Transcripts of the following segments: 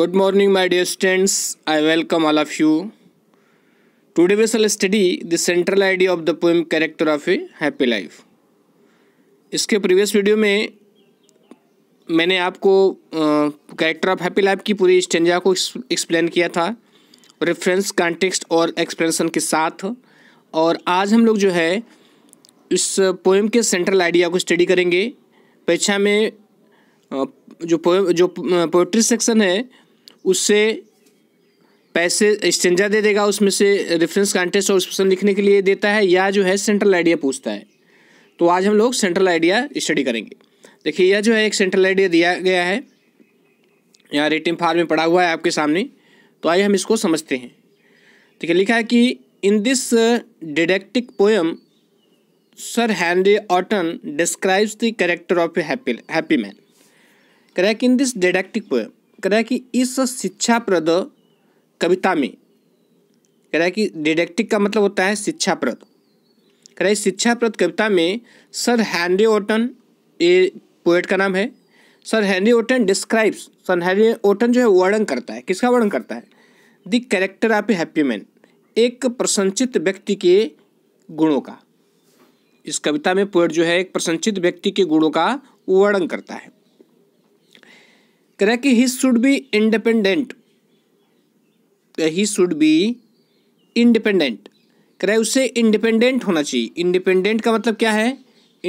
good morning my dear students i welcome all of you today we shall study the central idea of the poem character of a happy life इसके previous video में मैंने आपको character of happy life की पूरी stanza को explain किया था reference context और एक्सप्लेनेशन के साथ और आज हम लोग जो है इस पोएम के सेंट्रल आइडिया को स्टडी करेंगे परीक्षा में जो पोएम जो पोएट्री सेक्शन है उससे पैसे एक्सचेंजा दे देगा उसमें से रेफरेंस कॉन्टेस्ट और उसमें लिखने के लिए देता है या जो है सेंट्रल आइडिया पूछता है तो आज हम लोग सेंट्रल आइडिया स्टडी करेंगे देखिए यह जो है एक सेंट्रल आइडिया दिया गया है यहाँ रेटिंग फार्म में पड़ा हुआ है आपके सामने तो आइए हम इसको समझते हैं देखिए लिखा है कि in this didactic poem sir Henry Wotton describes the character of a happy happy man correct in this didactic poem कह रहा है कि इस शिक्षाप्रद कविता में कह रहा है कि डिडेक्टिक का मतलब होता है शिक्षाप्रद कह रहा है शिक्षाप्रद कविता में सर हैनरी ओटन ये पोएट का नाम है sir Henry Wotton describes sir Henry Wotton जो है वर्णन करता है किसका वर्णन करता है the character of a happy man एक प्रसंचित व्यक्ति के गुणों का इस कविता में पोएट जो है एक प्रसंचित व्यक्ति के गुणों का वर्णन करता है कह कि he should be independent he should be independent कह उसे इंडिपेंडेंट होना चाहिए इंडिपेंडेंट का मतलब क्या है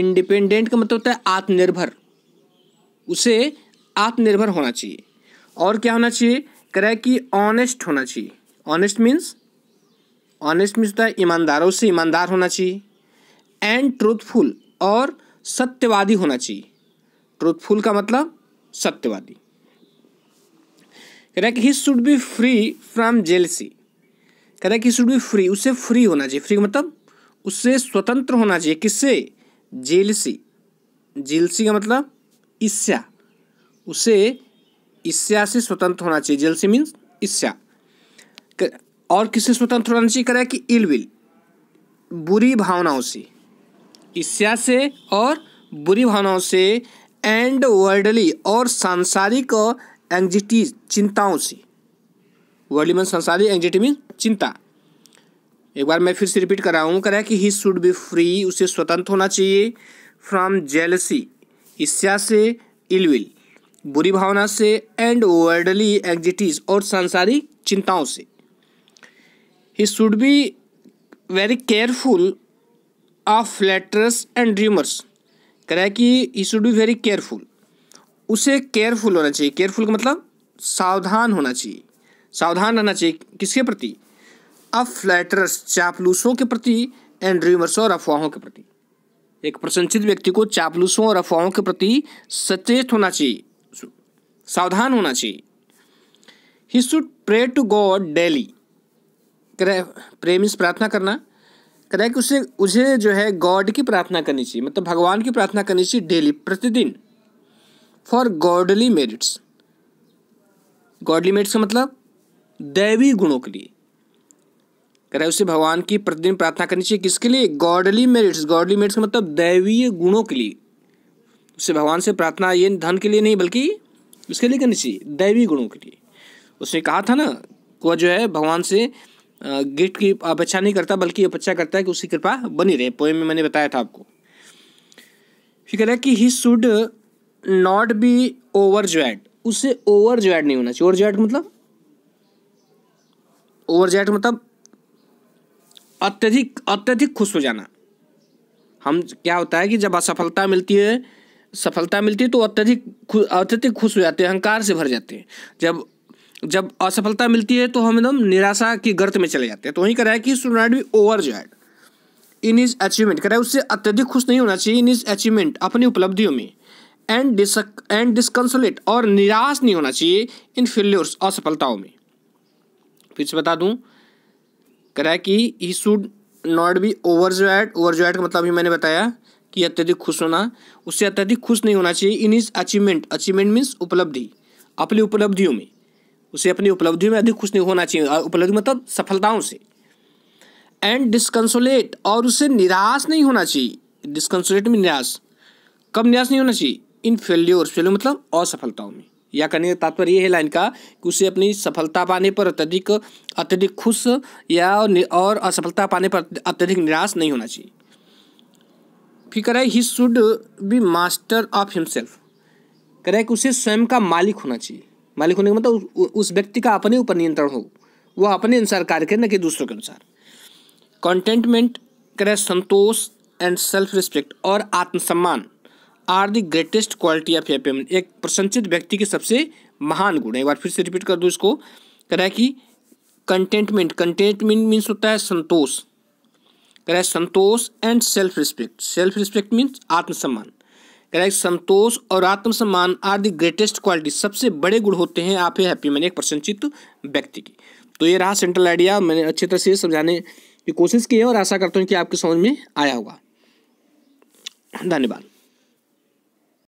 इंडिपेंडेंट का मतलब होता है आत्मनिर्भर उसे आत्मनिर्भर होना चाहिए और क्या होना चाहिए कह कि ऑनेस्ट होना चाहिए ऑनेस्ट मीन्स ऑनेस्ट मीन्स होता है ईमानदारों से ईमानदार होना चाहिए एंड ट्रूथफुल और सत्यवादी होना चाहिए ट्रूथफुल का मतलब सत्यवादी कह रहा है कि he should be free from jealousy कह रहा है कि शुड बी फ्री उससे फ्री होना चाहिए फ्री मतलब उससे स्वतंत्र होना चाहिए किससे जेलसी जेलसी का मतलब ईस्या उसे ईस्या से स्वतंत्र होना चाहिए जेलसी मीन्स ईस्या और किससे स्वतंत्र होना चाहिए कह रहा है कि इल विल बुरी भावनाओं से ईस्या से और बुरी भावनाओं से एंड वर्डली और सांसारिक एंगजिटी चिंताओं से वर्ल्ड मन संसारी एंगजिटी मीन चिंता एक बार मैं फिर से रिपीट कर रहा हूँ कह कि ही शुड बी फ्री उसे स्वतंत्र होना चाहिए फ्रॉम जेलसी ईर्ष्या से इलविल बुरी भावना से एंड वर्ल्डली एग्जिटीज और सांसारिक चिंताओं से he should be very careful of letters and dreamers कह कि he should be very careful उसे केयरफुल होना चाहिए केयरफुल का मतलब सावधान होना चाहिए सावधान रहना चाहिए किसके प्रति अफ्लैटरस फ्लैटरस चापलूसों के प्रति एंड र्यूमर्सों और अफवाहों के प्रति एक प्रशंसित व्यक्ति को चापलूसों और अफवाहों के प्रति सचेत होना चाहिए सावधान होना चाहिए he should pray to God daily प्रेम इस प्रार्थना करना करें कि उसे उसे जो है गॉड की प्रार्थना करनी चाहिए मतलब भगवान की प्रार्थना करनी चाहिए डेली प्रतिदिन for godly merits godly merits का मतलब दैवी गुणों के लिए कह रहे उसे भगवान की प्रतिदिन प्रार्थना करनी चाहिए किसके लिए गॉडली मेरिट्स गॉडली मेरिट्स का मतलब दैवीय गुणों के लिए उसे भगवान से प्रार्थना ये धन के लिए नहीं बल्कि उसके लिए करनी चाहिए दैवी गुणों के लिए उसने कहा था ना को जो है भगवान से गिफ्ट की अपेक्षा नहीं करता बल्कि अपेक्षा करता है कि उसकी कृपा बनी रहे पोएम में मैंने बताया था आपको फिर कह रहा है कि he should not be overjoyed उससे ओवर ज्वेड नहीं होना चाहिए ओवर ज्वेड मतलब ओवर ज्वेड मतलब अत्यधिक अत्यधिक खुश हो जाना हम क्या होता है कि जब असफलता मिलती है सफलता मिलती है तो अत्यधिक अत्यधिक खुश हो जाते हैं अहंकार से भर जाते हैं जब जब असफलता मिलती है तो हम एकदम निराशा की गर्त में चले जाते हैं तो वहीं कह रहा है कि not be overjoyed in his achievement कह रहा है उससे अत्यधिक खुश नहीं होना चाहिए इन इज अचीवमेंट अपनी उपलब्धियों में एंड एंड डिसकंसोलेट और निराश नहीं होना चाहिए इन फेल्योर्स असफलताओं में फिर से बता दूं कह रहा है कि he should not be overjoyed overjoyed का मतलब अभी मैंने बताया कि अत्यधिक खुश होना उससे अत्यधिक खुश नहीं होना चाहिए in his achievement achievement means उपलब्धि अपनी उपलब्धियों में उसे अपनी उपलब्धियों में अधिक खुश नहीं होना चाहिए उपलब्धि मतलब सफलताओं से एंड डिस्कन्सोलेट और उसे निराश नहीं होना चाहिए डिसकंसोलेट में निराश कब निराश नहीं होना चाहिए इन फेल्योर फेल्योर मतलब असफलताओं में या कहने का तात्पर्य है लाइन का कि उसे अपनी सफलता पाने पर अत्यधिक अत्यधिक खुश या और असफलता पाने पर अत्यधिक निराश नहीं होना चाहिए फिर है he should be master of himself कह रहा है कि उसे स्वयं का मालिक होना चाहिए मालिक होने का मतलब उस व्यक्ति का अपने ऊपर नियंत्रण हो वह अपने अनुसार कार्य करे न कि दूसरों के अनुसार कॉन्टेंटमेंट करे संतोष एंड सेल्फ रिस्पेक्ट और आत्मसम्मान are the greatest quality of man एक प्रशंसित व्यक्ति के सबसे महान गुण है एक बार फिर से रिपीट कर दो इसको कह रहा है कि कंटेंटमेंट कंटेंटमेंट मीन्स होता है संतोष कह रहा है संतोष and self respect self respect means आत्मसम्मान कह रहा है संतोष और आत्मसम्मान आर द ग्रेटेस्ट क्वालिटी सबसे बड़े गुण होते हैं आप है हैप्पी मैंने एक प्रशंसित व्यक्ति की तो ये रहा सेंट्रल आइडिया मैंने अच्छे तरह से समझाने की कोशिश की है और आशा करता हूँ कि आपके समझ में आया होगा धन्यवाद